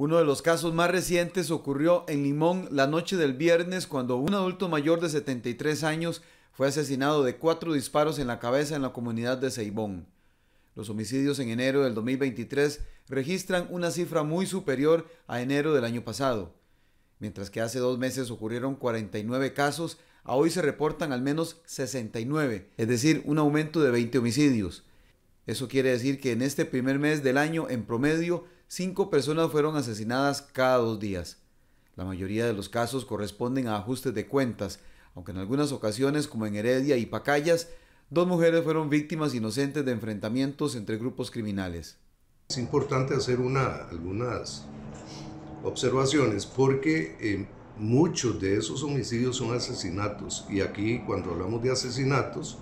Uno de los casos más recientes ocurrió en Limón la noche del viernes cuando un adulto mayor de 73 años fue asesinado de cuatro disparos en la cabeza en la comunidad de Ceibón. Los homicidios en enero del 2023 registran una cifra muy superior a enero del año pasado. Mientras que hace dos meses ocurrieron 49 casos, a hoy se reportan al menos 69, es decir, un aumento de 20 homicidios. Eso quiere decir que en este primer mes del año, en promedio, cinco personas fueron asesinadas cada dos días. La mayoría de los casos corresponden a ajustes de cuentas, aunque en algunas ocasiones, como en Heredia y Pacayas, dos mujeres fueron víctimas inocentes de enfrentamientos entre grupos criminales. Es importante hacer una, algunas observaciones porque eh, muchos de esos homicidios son asesinatos y aquí cuando hablamos de asesinatos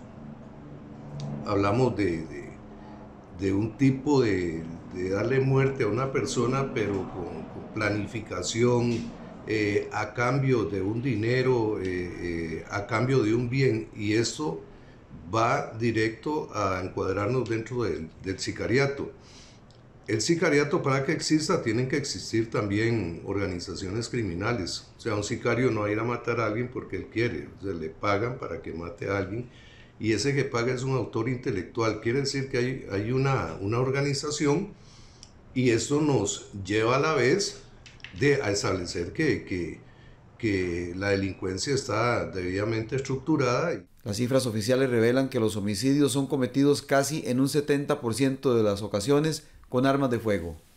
hablamos de de un tipo de, darle muerte a una persona, pero con, planificación eh, a cambio de un dinero, eh, eh, a cambio de un bien, y eso va directo a encuadrarnos dentro del, sicariato. El sicariato para que exista tienen que existir también organizaciones criminales. O sea, un sicario no va a ir a matar a alguien porque él quiere, se le pagan para que mate a alguien y ese que paga es un autor intelectual. Quiere decir que hay, una, organización y esto nos lleva a la vez de, a establecer que, que, que la delincuencia está debidamente estructurada. Las cifras oficiales revelan que los homicidios son cometidos casi en un 70% de las ocasiones con armas de fuego.